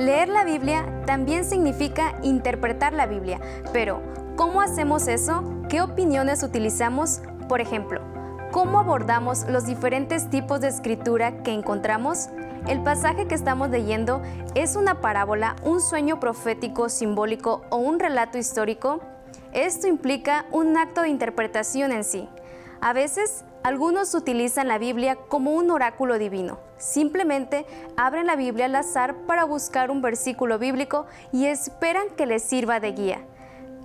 Leer la Biblia también significa interpretar la Biblia, pero ¿cómo hacemos eso? ¿Qué opiniones utilizamos? Por ejemplo, ¿cómo abordamos los diferentes tipos de escritura que encontramos? El pasaje que estamos leyendo es una parábola, un sueño profético, simbólico o un relato histórico. Esto implica un acto de interpretación en sí. A veces, algunos utilizan la Biblia como un oráculo divino, Simplemente abren la Biblia al azar para buscar un versículo bíblico y esperan que les sirva de guía.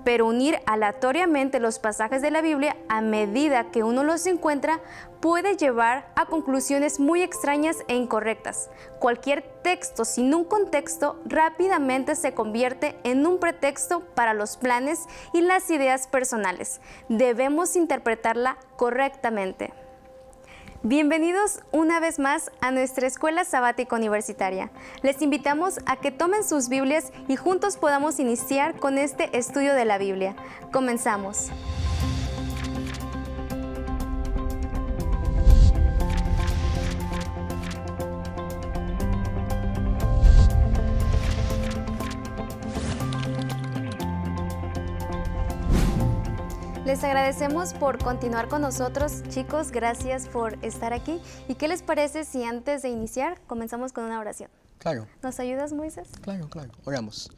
Pero unir aleatoriamente los pasajes de la Biblia a medida que uno los encuentra puede llevar a conclusiones muy extrañas e incorrectas. Cualquier texto sin un contexto rápidamente se convierte en un pretexto para los planes y las ideas personales. Debemos interpretarla correctamente. Bienvenidos una vez más a nuestra Escuela Sabática Universitaria. Les invitamos a que tomen sus Biblias y juntos podamos iniciar con este estudio de la Biblia. Comenzamos. Les agradecemos por continuar con nosotros, chicos. Gracias por estar aquí. ¿Y qué les parece si antes de iniciar comenzamos con una oración? Claro. ¿Nos ayudas, Moisés? Claro, claro. Oramos.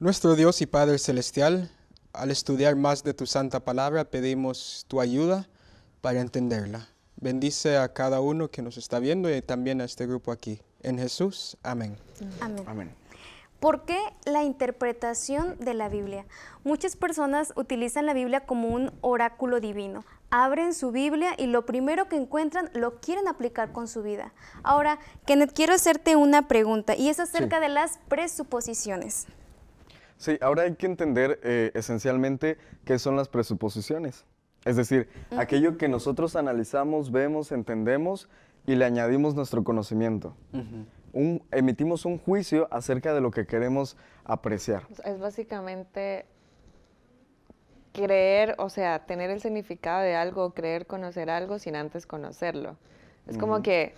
Nuestro Dios y Padre Celestial, al estudiar más de tu santa palabra, pedimos tu ayuda para entenderla. Bendice a cada uno que nos está viendo y también a este grupo aquí. En Jesús, amén. Amén. amén. ¿Por qué la interpretación de la Biblia? Muchas personas utilizan la Biblia como un oráculo divino. Abren su Biblia y lo primero que encuentran lo quieren aplicar con su vida. Ahora, Kenneth, quiero hacerte una pregunta y es acerca de las presuposiciones. Sí, ahora hay que entender eh, esencialmente qué son las presuposiciones. Es decir, aquello que nosotros analizamos, vemos, entendemos y le añadimos nuestro conocimiento emitimos un juicio acerca de lo que queremos apreciar. Es básicamente creer, o sea, tener el significado de algo, creer conocer algo sin antes conocerlo. Es como que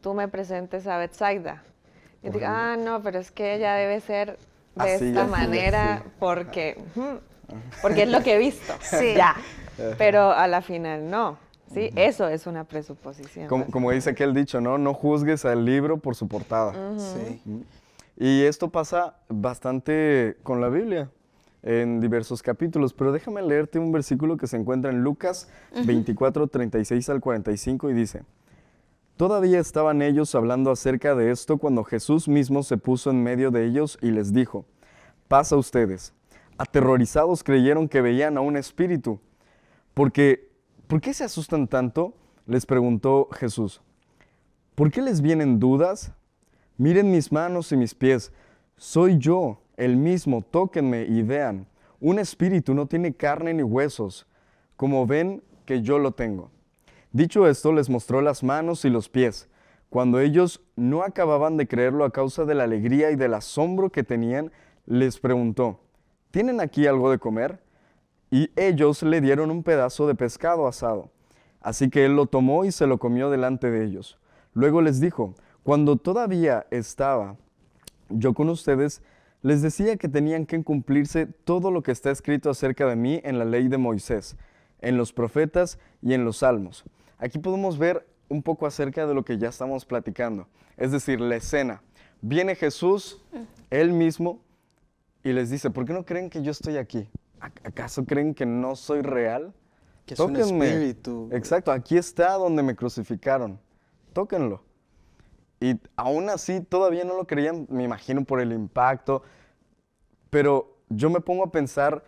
tú me presentes a Betsaida y digo, ah, no, pero es que ella debe ser de esta manera porque porque es lo que he visto. Sí. Pero a la final no. Sí, eso es una presuposición. Como, dice aquel dicho, ¿no? No juzgues al libro por su portada. Sí. Y esto pasa bastante con la Biblia en diversos capítulos, pero déjame leerte un versículo que se encuentra en Lucas 24, 36 al 45 y dice, Todavía estaban ellos hablando acerca de esto cuando Jesús mismo se puso en medio de ellos y les dijo, Pasa ustedes. Aterrorizados creyeron que veían a un espíritu, porque ¿Por qué se asustan tanto? les preguntó Jesús. ¿Por qué les vienen dudas? Miren mis manos y mis pies. Soy yo, el mismo, tóquenme y vean. Un espíritu no tiene carne ni huesos, como ven que yo lo tengo. Dicho esto, les mostró las manos y los pies. Cuando ellos no acababan de creerlo a causa de la alegría y del asombro que tenían, les preguntó, ¿tienen aquí algo de comer? y ellos le dieron un pedazo de pescado asado. Así que él lo tomó y se lo comió delante de ellos. Luego les dijo, cuando todavía estaba yo con ustedes, les decía que tenían que cumplirse todo lo que está escrito acerca de mí en la ley de Moisés, en los profetas y en los salmos. Aquí podemos ver un poco acerca de lo que ya estamos platicando, es decir, la escena. Viene Jesús, mm. él mismo, y les dice, ¿por qué no creen que yo estoy aquí? ¿acaso creen que no soy real? Que es Tóquenme. espíritu. Exacto, aquí está donde me crucificaron. Tóquenlo. Y aún así todavía no lo creían, me imagino por el impacto, pero yo me pongo a pensar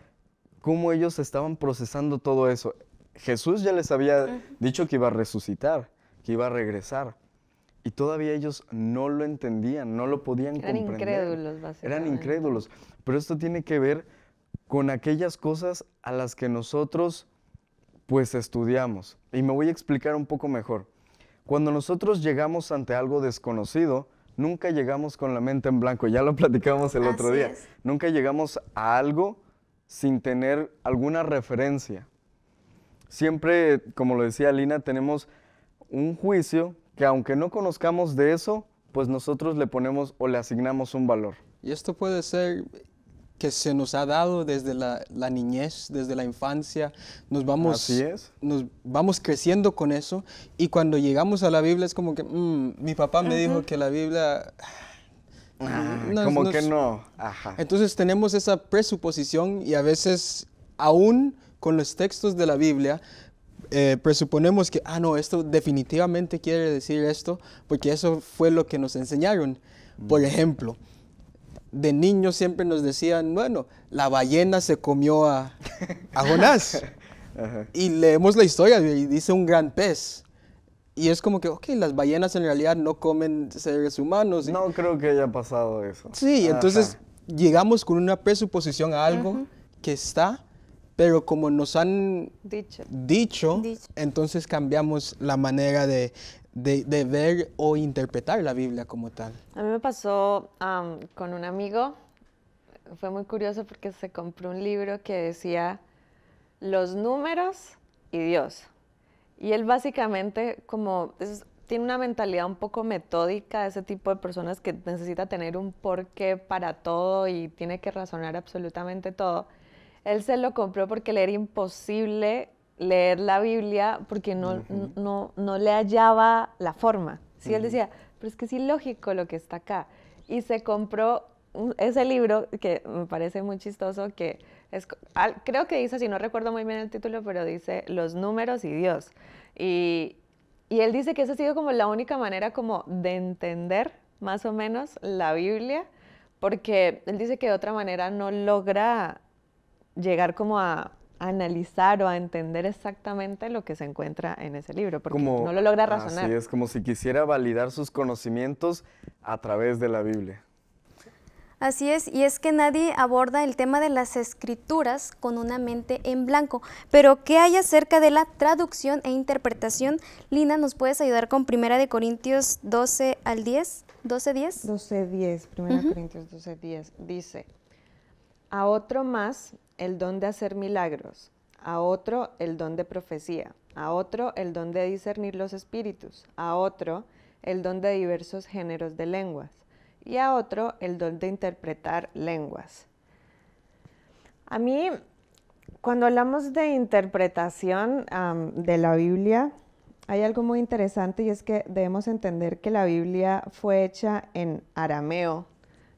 cómo ellos estaban procesando todo eso. Jesús ya les había dicho que iba a resucitar, que iba a regresar. Y todavía ellos no lo entendían, no lo podían comprender. Eran incrédulos, básicamente. Eran incrédulos. Pero esto tiene que ver con aquellas cosas a las que nosotros pues estudiamos. Y me voy a explicar un poco mejor. Cuando nosotros llegamos ante algo desconocido, nunca llegamos con la mente en blanco, ya lo platicamos el otro día. Nunca llegamos a algo sin tener alguna referencia. Siempre, como lo decía Lina, tenemos un juicio que aunque no conozcamos de eso, pues nosotros le ponemos o le asignamos un valor. Y esto puede ser que se nos ha dado desde la, niñez, desde la infancia. Nos vamos, nos vamos creciendo con eso y cuando llegamos a la Biblia es como que mm, mi papá me dijo que la Biblia... Ah, como que no. Ajá. Entonces tenemos esa presuposición y a veces aún con los textos de la Biblia eh, presuponemos que, ah, no, esto definitivamente quiere decir esto porque eso fue lo que nos enseñaron. Por ejemplo, de niños siempre nos decían, bueno, la ballena se comió a, a Jonás. Y leemos la historia y dice un gran pez. Y es como que, ok, las ballenas en realidad no comen seres humanos. No creo que haya pasado eso. Sí, entonces llegamos con una presuposición a algo que está, pero como nos han dicho, entonces cambiamos la manera de de, ver o interpretar la Biblia como tal. A mí me pasó con un amigo, fue muy curioso porque se compró un libro que decía Los números y Dios. Y él básicamente como tiene una mentalidad un poco metódica, ese tipo de personas que necesita tener un porqué para todo y tiene que razonar absolutamente todo. Él se lo compró porque le era imposible leer la Biblia porque no, no, no le hallaba la forma. ¿sí? Él decía, pero es que es ilógico lo que está acá. Y se compró ese libro que me parece muy chistoso, que es, creo que dice, si no recuerdo muy bien el título, pero dice Los números y Dios. Y, y él dice que esa ha sido como la única manera como de entender más o menos la Biblia, porque él dice que de otra manera no logra llegar como a analizar o a entender exactamente lo que se encuentra en ese libro, porque no lo logra razonar. Así es, como si quisiera validar sus conocimientos a través de la Biblia. Así es, y es que nadie aborda el tema de las escrituras con una mente en blanco. Pero, ¿qué hay acerca de la traducción e interpretación? Lina, ¿nos puedes ayudar con Primera de Corintios 12 al 10? 12, 10. 12, 10, Primera Corintios 12, 10. Dice, a otro más el don de hacer milagros, a otro el don de profecía, a otro el don de discernir los espíritus, a otro el don de diversos géneros de lenguas y a otro el don de interpretar lenguas. A mí, cuando hablamos de interpretación de la Biblia, hay algo muy interesante y es que debemos entender que la Biblia fue hecha en arameo,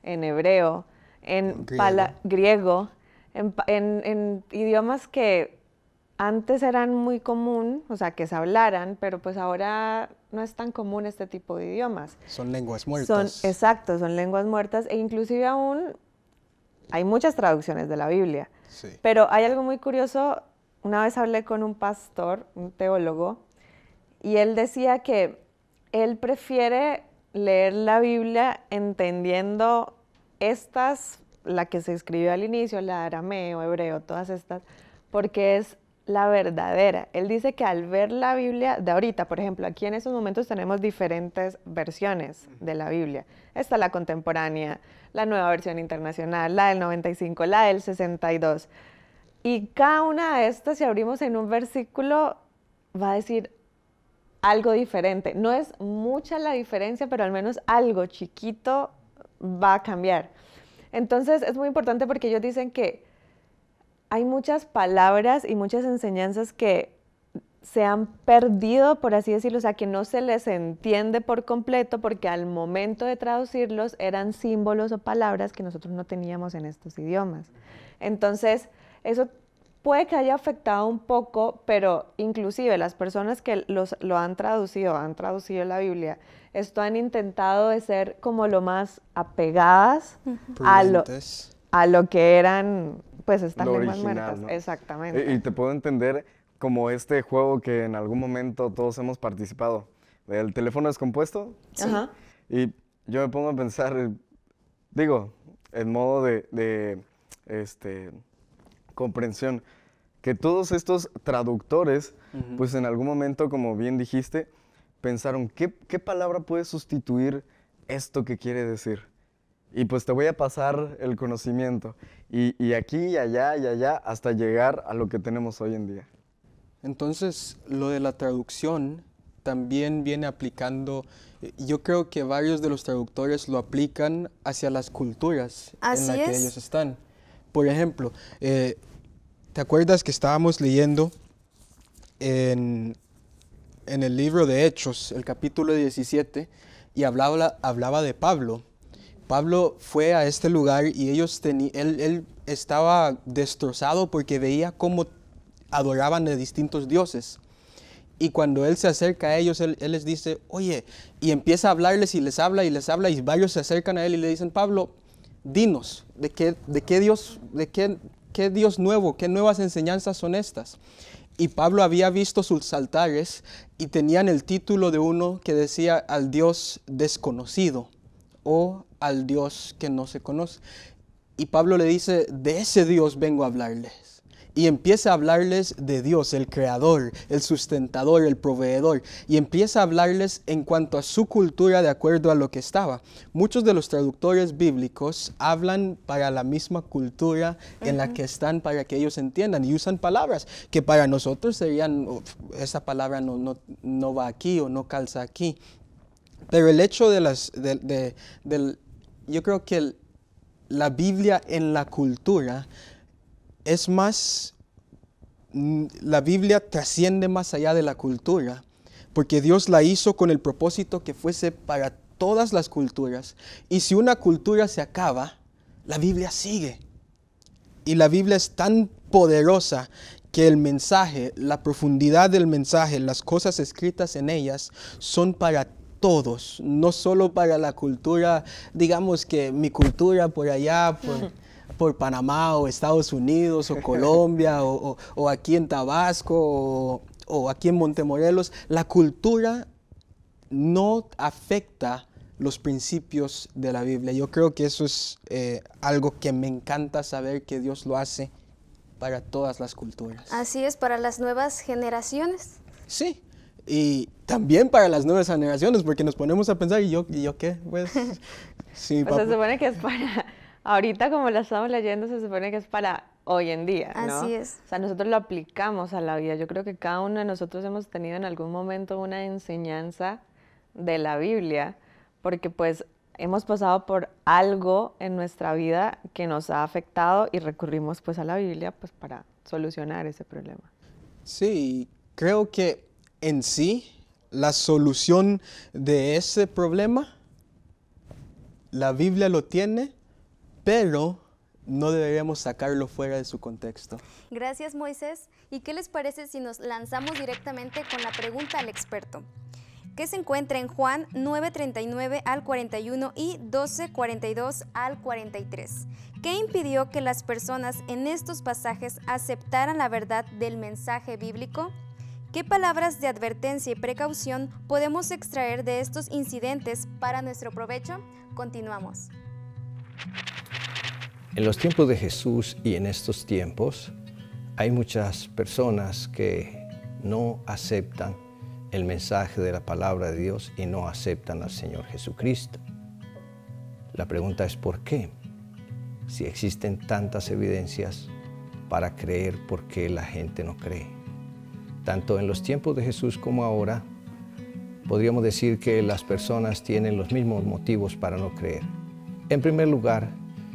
en hebreo, en griego en, idiomas que antes eran muy común, o sea, que se hablaran, pero pues ahora no es tan común este tipo de idiomas. Son lenguas muertas. Son, exacto, son lenguas muertas e inclusive aún hay muchas traducciones de la Biblia. Sí. Pero hay algo muy curioso, una vez hablé con un pastor, un teólogo, y él decía que él prefiere leer la Biblia entendiendo estas la que se escribió al inicio, la arameo, hebreo, todas estas, porque es la verdadera. Él dice que al ver la Biblia de ahorita, por ejemplo, aquí en esos momentos tenemos diferentes versiones de la Biblia. Está la contemporánea, la nueva versión internacional, la del 95, la del 62. Y cada una de estas, si abrimos en un versículo, va a decir algo diferente. No es mucha la diferencia, pero al menos algo chiquito va a cambiar. Entonces es muy importante porque ellos dicen que hay muchas palabras y muchas enseñanzas que se han perdido, por así decirlo, o sea, que no se les entiende por completo porque al momento de traducirlos eran símbolos o palabras que nosotros no teníamos en estos idiomas. Entonces, eso puede que haya afectado un poco, pero inclusive las personas que los, lo han traducido, han traducido la Biblia, esto han intentado de ser como lo más apegadas a, lo, a lo, que eran pues estas lo muertas. Exactamente. Y, te puedo entender como este juego que en algún momento todos hemos participado. El teléfono descompuesto. Y yo me pongo a pensar, digo, en modo de, de este comprensión. Que todos estos traductores, pues en algún momento, como bien dijiste, pensaron, ¿qué, ¿qué, palabra puede sustituir esto que quiere decir? Y pues te voy a pasar el conocimiento. Y, aquí y allá y allá hasta llegar a lo que tenemos hoy en día. Entonces, lo de la traducción también viene aplicando, yo creo que varios de los traductores lo aplican hacia las culturas en las que ellos están. Por ejemplo, eh, ¿te acuerdas que estábamos leyendo en, el libro de Hechos, el capítulo 17, y hablaba, hablaba de Pablo? Pablo fue a este lugar y ellos él, él estaba destrozado porque veía cómo adoraban a distintos dioses. Y cuando él se acerca a ellos, él, les dice, oye, y empieza a hablarles y les habla y les habla y varios se acercan a él y le dicen, Pablo, dinos, de qué, Dios, de qué, qué Dios nuevo, qué nuevas enseñanzas son estas. Y Pablo había visto sus altares y tenían el título de uno que decía al Dios desconocido o al Dios que no se conoce. Y Pablo le dice, de ese Dios vengo a hablarles y empieza a hablarles de Dios, el creador, el sustentador, el proveedor, y empieza a hablarles en cuanto a su cultura de acuerdo a lo que estaba. Muchos de los traductores bíblicos hablan para la misma cultura en la que están para que ellos entiendan y usan palabras que para nosotros serían, esa palabra no, no, no va aquí o no calza aquí. Pero el hecho de las, yo creo que la Biblia en la cultura es más, la Biblia trasciende más allá de la cultura, porque Dios la hizo con el propósito que fuese para todas las culturas. Y si una cultura se acaba, la Biblia sigue. Y la Biblia es tan poderosa que el mensaje, la profundidad del mensaje, las cosas escritas en ellas son para todos, no solo para la cultura, digamos que mi cultura por allá, por... por Panamá o Estados Unidos o Colombia o, aquí en Tabasco o, aquí en Montemorelos, la cultura no afecta los principios de la Biblia. Yo creo que eso es eh, algo que me encanta saber que Dios lo hace para todas las culturas. Así es, para las nuevas generaciones. Sí, y también para las nuevas generaciones, porque nos ponemos a pensar, ¿y yo, yo qué? Pues, sí, se supone que es para Ahorita como la estamos leyendo se supone que es para hoy en día. ¿no? Así es. O sea, nosotros lo aplicamos a la vida. Yo creo que cada uno de nosotros hemos tenido en algún momento una enseñanza de la Biblia, porque pues hemos pasado por algo en nuestra vida que nos ha afectado y recurrimos pues a la Biblia pues para solucionar ese problema. Sí, creo que en sí la solución de ese problema, la Biblia lo tiene pero no deberíamos sacarlo fuera de su contexto. Gracias Moisés. ¿Y qué les parece si nos lanzamos directamente con la pregunta al experto? que se encuentra en Juan 9:39 al 41 y 12:42 al 43. ¿Qué impidió que las personas en estos pasajes aceptaran la verdad del mensaje bíblico? ¿Qué palabras de advertencia y precaución podemos extraer de estos incidentes para nuestro provecho? Continuamos. En los tiempos de Jesús y en estos tiempos hay muchas personas que no aceptan el mensaje de la palabra de Dios y no aceptan al Señor Jesucristo. La pregunta es ¿por qué? Si existen tantas evidencias para creer, ¿por qué la gente no cree? Tanto en los tiempos de Jesús como ahora, podríamos decir que las personas tienen los mismos motivos para no creer. En primer lugar,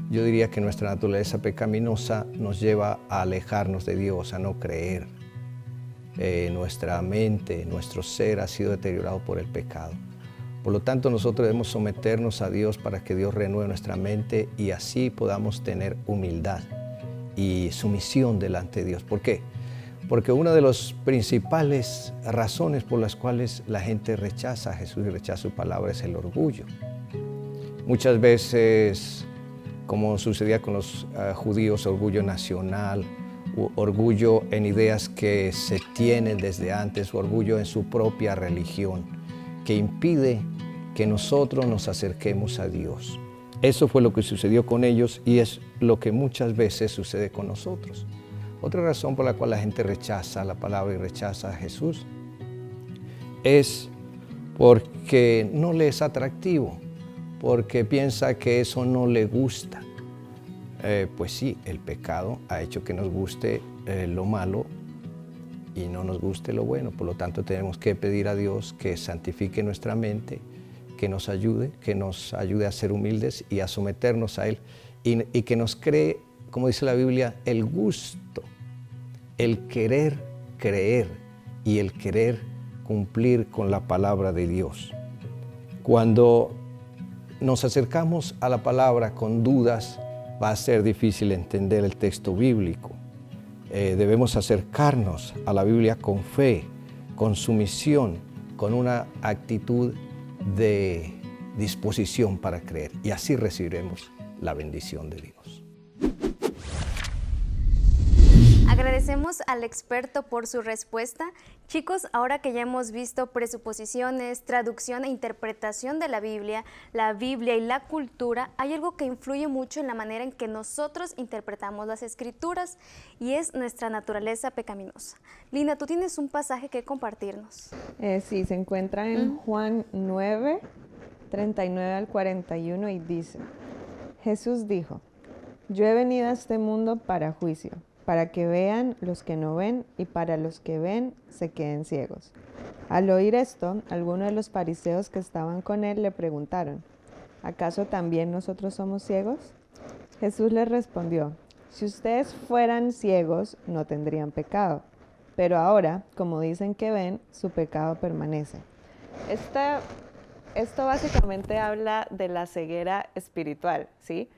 yo diría que nuestra naturaleza pecaminosa nos lleva a alejarnos de Dios, a no creer. Eh, nuestra mente, nuestro ser ha sido deteriorado por el pecado. Por lo tanto, nosotros debemos someternos a Dios para que Dios renueve nuestra mente y así podamos tener humildad y sumisión delante de Dios. ¿Por qué? Porque una de las principales razones por las cuales la gente rechaza a Jesús y rechaza su palabra es el orgullo. Muchas veces como sucedía con los eh, judíos, orgullo nacional, orgullo en ideas que se tienen desde antes, orgullo en su propia religión, que impide que nosotros nos acerquemos a Dios. Eso fue lo que sucedió con ellos y es lo que muchas veces sucede con nosotros. Otra razón por la cual la gente rechaza la palabra y rechaza a Jesús es porque no le es atractivo porque piensa que eso no le gusta. Eh, pues sí, el pecado ha hecho que nos guste eh, lo malo y no nos guste lo bueno. Por lo tanto, tenemos que pedir a Dios que santifique nuestra mente, que nos ayude, que nos ayude a ser humildes y a someternos a Él y, y que nos cree, como dice la Biblia, el gusto, el querer creer y el querer cumplir con la palabra de Dios. Cuando nos acercamos a la palabra con dudas, va a ser difícil entender el texto bíblico. Eh, debemos acercarnos a la Biblia con fe, con sumisión, con una actitud de disposición para creer y así recibiremos la bendición de Dios. Agradecemos al experto por su respuesta Chicos, ahora que ya hemos visto presuposiciones, traducción e interpretación de la Biblia, la Biblia y la cultura, hay algo que influye mucho en la manera en que nosotros interpretamos las escrituras y es nuestra naturaleza pecaminosa. Lina, tú tienes un pasaje que compartirnos. Eh, sí, se encuentra en Juan 9, 39 al 41 y dice, Jesús dijo, yo he venido a este mundo para juicio para que vean los que no ven y para los que ven se queden ciegos. Al oír esto, algunos de los fariseos que estaban con él le preguntaron, ¿acaso también nosotros somos ciegos? Jesús les respondió, si ustedes fueran ciegos no tendrían pecado, pero ahora, como dicen que ven, su pecado permanece. esto básicamente habla de la ceguera espiritual, ¿sí?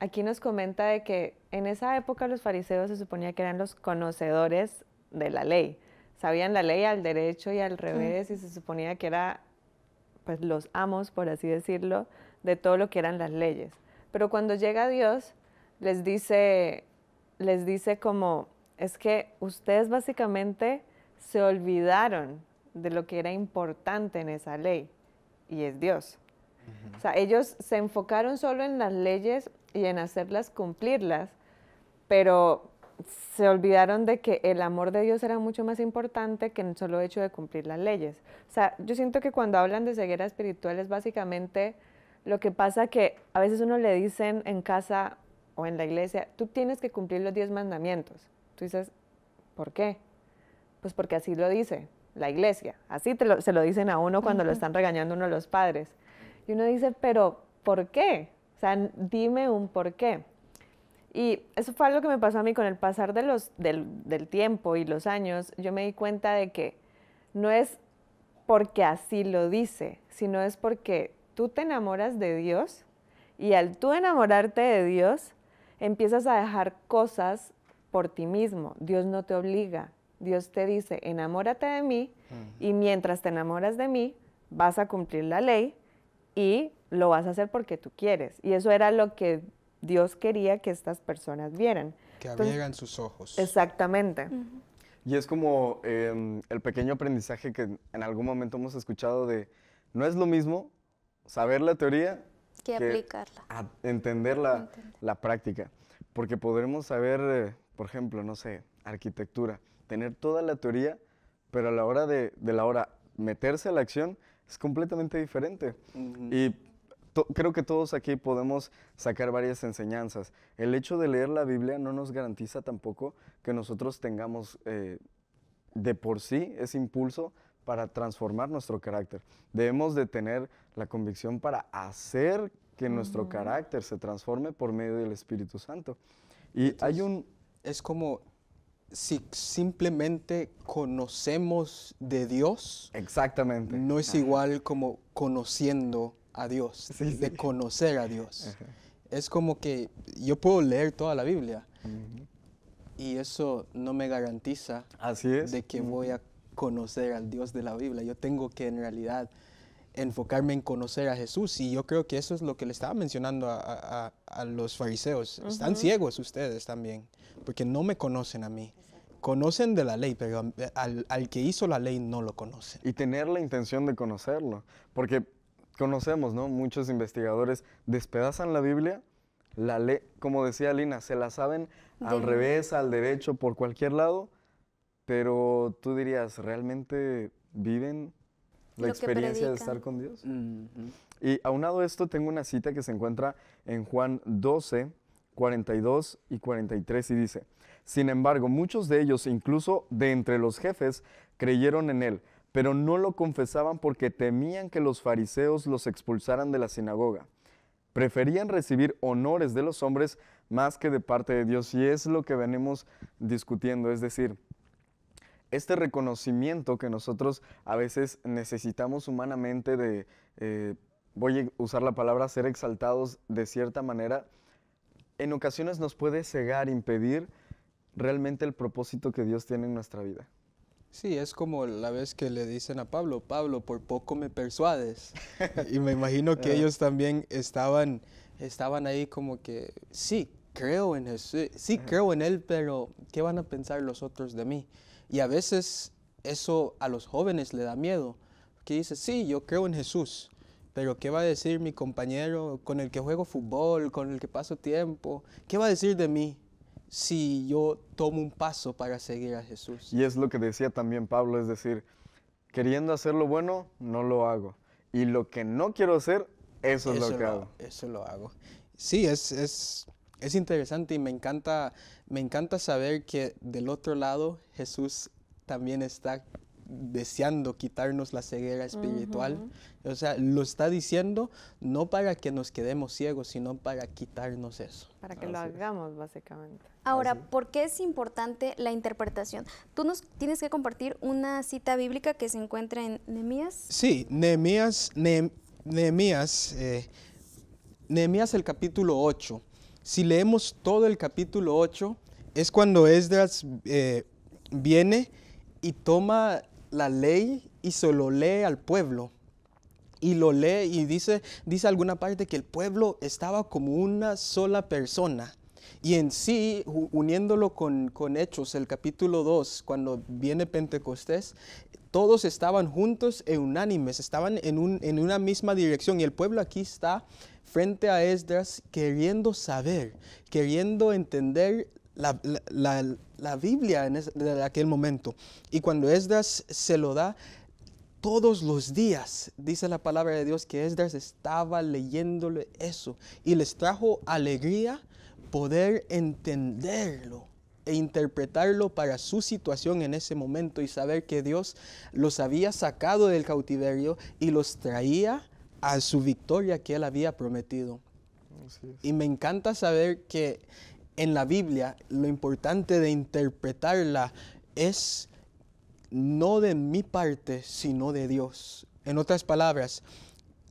aquí nos comenta de que en esa época los fariseos se suponía que eran los conocedores de la ley. Sabían la ley al derecho y al revés y se suponía que era pues los amos, por así decirlo, de todo lo que eran las leyes. Pero cuando llega Dios, les dice, les dice como, es que ustedes básicamente se olvidaron de lo que era importante en esa ley, y es Dios. O sea, ellos se enfocaron solo en las leyes y en hacerlas cumplirlas, pero se olvidaron de que el amor de Dios era mucho más importante que el solo hecho de cumplir las leyes. O sea, yo siento que cuando hablan de ceguera espiritual es básicamente lo que pasa que a veces uno le dicen en casa o en la iglesia, tú tienes que cumplir los diez mandamientos. Tú dices, ¿por qué? Pues porque así lo dice la iglesia, así se lo dicen a uno cuando lo están regañando uno de los padres. Y uno dice, pero ¿por qué? O sea, dime un por qué. Y eso fue algo que me pasó a mí con el pasar de los, del, tiempo y los años. Yo me di cuenta de que no es porque así lo dice, sino es porque tú te enamoras de Dios y al tú enamorarte de Dios, empiezas a dejar cosas por ti mismo. Dios no te obliga. Dios te dice, enamórate de mí y mientras te enamoras de mí, vas a cumplir la ley y lo vas a hacer porque tú quieres. Y eso era lo que Dios quería que estas personas vieran. Que abrieran sus ojos. Exactamente. Y es como em, el pequeño aprendizaje que en algún momento hemos escuchado de, no es lo mismo saber la teoría que, aplicarla. entender la, práctica. Porque podremos saber, eh, por ejemplo, no sé, arquitectura, tener toda la teoría, pero a la hora de, de la hora meterse a la acción, es completamente diferente. Y creo que todos aquí podemos sacar varias enseñanzas. El hecho de leer la Biblia no nos garantiza tampoco que nosotros tengamos eh, de por sí ese impulso para transformar nuestro carácter. Debemos de tener la convicción para hacer que nuestro carácter se transforme por medio del Espíritu Santo. Y hay un... Es como si simplemente conocemos de Dios, exactamente, no es igual como conociendo a Dios, de conocer a Dios. Es como que yo puedo leer toda la Biblia y eso no me garantiza de que voy a conocer al Dios de la Biblia. Yo tengo que en realidad enfocarme en conocer a Jesús. Y yo creo que eso es lo que le estaba mencionando a, a, los fariseos. Están ciegos ustedes también, porque no me conocen a mí. Conocen de la ley, pero al, al, que hizo la ley no lo conocen. Y tener la intención de conocerlo, porque conocemos, ¿no? Muchos investigadores despedazan la Biblia, la ley, como decía Lina, se la saben al revés, al derecho, por cualquier lado, pero tú dirías, ¿realmente viven la experiencia de estar con Dios. Mm-hmm. Y aunado a esto, tengo una cita que se encuentra en Juan 12, 42 y 43 y dice, Sin embargo, muchos de ellos, incluso de entre los jefes, creyeron en él, pero no lo confesaban porque temían que los fariseos los expulsaran de la sinagoga. Preferían recibir honores de los hombres más que de parte de Dios. Y es lo que venimos discutiendo, es decir, este reconocimiento que nosotros a veces necesitamos humanamente de, eh, voy a usar la palabra, ser exaltados de cierta manera, en ocasiones nos puede cegar, impedir realmente el propósito que Dios tiene en nuestra vida. Sí, es como la vez que le dicen a Pablo, Pablo, por poco me persuades. y me imagino que ellos también estaban, estaban ahí como que, sí, creo en Jesús, sí, creo en Él, pero ¿qué van a pensar los otros de mí? Y a veces eso a los jóvenes le da miedo, que dice, sí, yo creo en Jesús, pero ¿qué va a decir mi compañero con el que juego fútbol, con el que paso tiempo? ¿Qué va a decir de mí? si yo tomo un paso para seguir a Jesús. Y es lo que decía también Pablo, es decir, queriendo hacer lo bueno, no lo hago. Y lo que no quiero hacer, eso, es lo que hago. Eso lo hago. Sí, es, es, es interesante y me encanta, me encanta saber que del otro lado Jesús también está deseando quitarnos la ceguera espiritual. O sea, lo está diciendo no para que nos quedemos ciegos, sino para quitarnos eso. Para que lo hagamos, básicamente. Ahora, ¿por qué es importante la interpretación? Tú nos tienes que compartir una cita bíblica que se encuentra en Nehemías. Sí, Nehemías, Nehemías, eh, Nehemías el capítulo 8. Si leemos todo el capítulo 8, es cuando Esdras eh, viene y toma la ley y se lo lee al pueblo. Y lo lee y dice, dice alguna parte que el pueblo estaba como una sola persona. Y en sí, uniéndolo con, Hechos, el capítulo 2, cuando viene Pentecostés, todos estaban juntos e unánimes, estaban en, un, en una misma dirección. Y el pueblo aquí está frente a Esdras queriendo saber, queriendo entender la, Biblia en, aquel momento. Y cuando Esdras se lo da, todos los días, dice la palabra de Dios, que Esdras estaba leyéndole eso y les trajo alegría poder entenderlo e interpretarlo para su situación en ese momento y saber que Dios los había sacado del cautiverio y los traía a su victoria que Él había prometido. Y me encanta saber que en la Biblia lo importante de interpretarla es no de mi parte, sino de Dios. En otras palabras,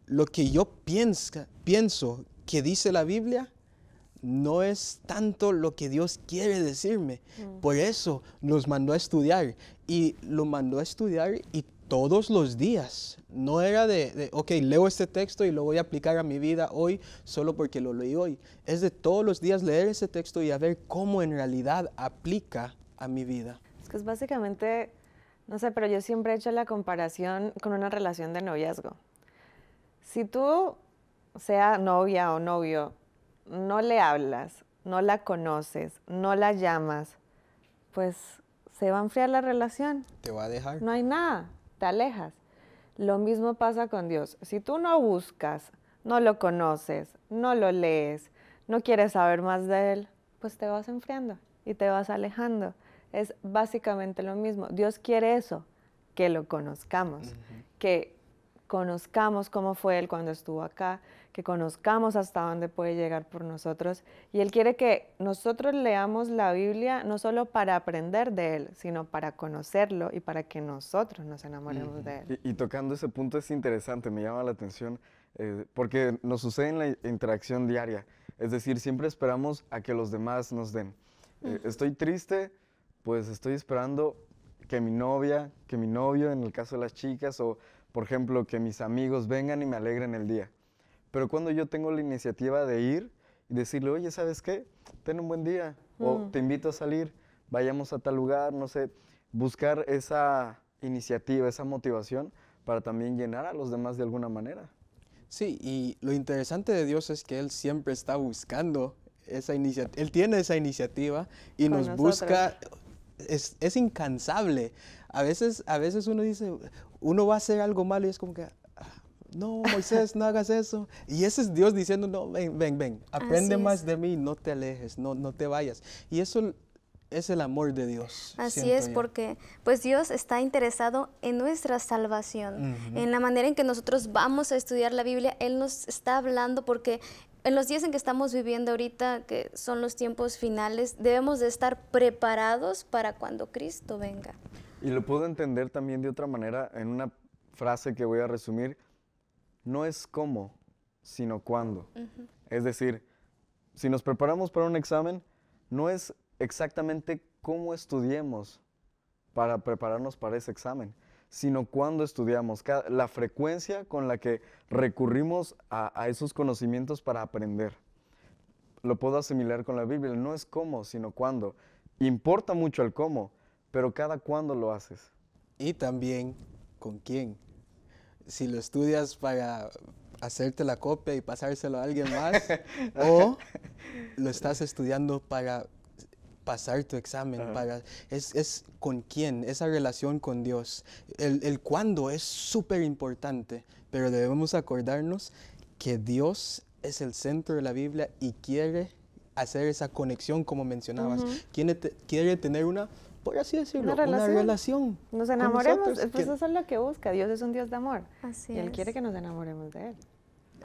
lo que yo pienso, pienso que dice la Biblia no es tanto lo que Dios quiere decirme. Mm. Por eso nos mandó a estudiar y lo mandó a estudiar y todos los días. No era de, ok, leo este texto y lo voy a aplicar a mi vida hoy solo porque lo leí hoy. Es de todos los días leer ese texto y a ver cómo en realidad aplica a mi vida. Es que es básicamente, no sé, pero yo siempre he hecho la comparación con una relación de noviazgo. Si tú, sea novia o novio, no le hablas, no la conoces, no la llamas, pues se va a enfriar la relación. Te va a dejar. No hay nada alejas. Lo mismo pasa con Dios. Si tú no buscas, no lo conoces, no lo lees, no quieres saber más de Él, pues te vas enfriando y te vas alejando. Es básicamente lo mismo. Dios quiere eso, que lo conozcamos, que conozcamos cómo fue Él cuando estuvo acá, que conozcamos hasta dónde puede llegar por nosotros. Y Él quiere que nosotros leamos la Biblia no solo para aprender de Él, sino para conocerlo y para que nosotros nos enamoremos de Él. Y, tocando ese punto es interesante, me llama la atención, eh, porque nos sucede en la interacción diaria. Es decir, siempre esperamos a que los demás nos den. Eh, estoy triste, pues estoy esperando que mi novia, que mi novio, en el caso de las chicas, o por ejemplo, que mis amigos vengan y me alegren el día. Pero cuando yo tengo la iniciativa de ir y decirle, oye, ¿sabes qué? Ten un buen día, o mm. te invito a salir, vayamos a tal lugar, no sé, buscar esa iniciativa, esa motivación para también llenar a los demás de alguna manera. Sí, y lo interesante de Dios es que Él siempre está buscando esa iniciativa, Él tiene esa iniciativa y nos busca, es incansable. A veces, a veces uno dice, uno va a hacer algo malo y es como que, ah, no, Moisés, no hagas eso. Y ese es Dios diciendo, no, ven, ven, ven, aprende más de mí, no te alejes, no, no te vayas. Y eso es el amor de Dios. Así es, porque pues Dios está interesado en nuestra salvación, en la manera en que nosotros vamos a estudiar la Biblia. Él nos está hablando porque en los días en que estamos viviendo ahorita, que son los tiempos finales, debemos de estar preparados para cuando Cristo venga. Y lo puedo entender también de otra manera en una frase que voy a resumir. No es cómo, sino cuándo. Es decir, si nos preparamos para un examen, no es exactamente cómo estudiemos para prepararnos para ese examen, sino cuándo estudiamos, la frecuencia con la que recurrimos a, a esos conocimientos para aprender. Lo puedo asimilar con la Biblia, no es cómo, sino cuándo. Importa mucho el cómo, pero cada cuándo lo haces. Y también con quién. Si lo estudias para hacerte la copia y pasárselo a alguien más, o lo estás estudiando para pasar tu examen, para, es, con quién, esa relación con Dios. El, el cuándo es súper importante, pero debemos acordarnos que Dios es el centro de la Biblia y quiere hacer esa conexión como mencionabas, quiere tener una por así decirlo, una relación. nos enamoremos, pues eso es lo que busca. Dios es un Dios de amor. Así y Él quiere que nos enamoremos de Él.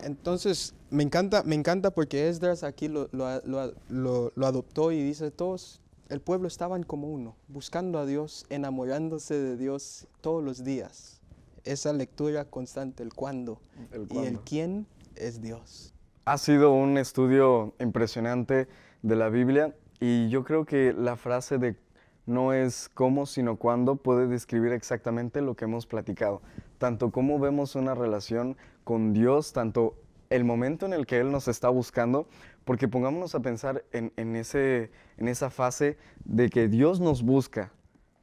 Entonces, me encanta, me encanta porque Esdras aquí lo, lo, adoptó y dice, todos, el pueblo estaban como uno, buscando a Dios, enamorándose de Dios todos los días. Esa lectura constante, el cuándo. y el quién es Dios. Ha sido un estudio impresionante de la Biblia y yo creo que la frase de no es cómo, sino cuándo puede describir exactamente lo que hemos platicado. Tanto cómo vemos una relación con Dios, tanto el momento en el que Él nos está buscando, porque pongámonos a pensar en, esa fase de que Dios nos busca.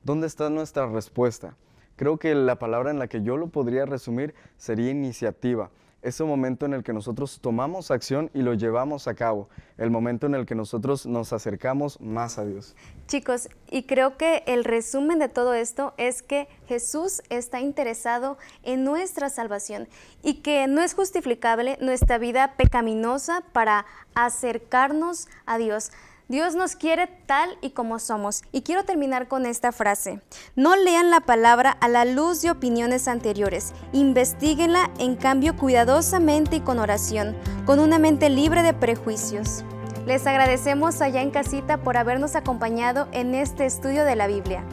¿Dónde está nuestra respuesta? Creo que la palabra en la que yo lo podría resumir sería iniciativa ese momento en el que nosotros tomamos acción y lo llevamos a cabo, el momento en el que nosotros nos acercamos más a Dios. Chicos, y creo que el resumen de todo esto es que Jesús está interesado en nuestra salvación y que no es justificable nuestra vida pecaminosa para acercarnos a Dios. Dios nos quiere tal y como somos. Y quiero terminar con esta frase. No lean la palabra a la luz de opiniones anteriores. Investíguenla en cambio cuidadosamente y con oración, con una mente libre de prejuicios. Les agradecemos allá en casita por habernos acompañado en este estudio de la Biblia.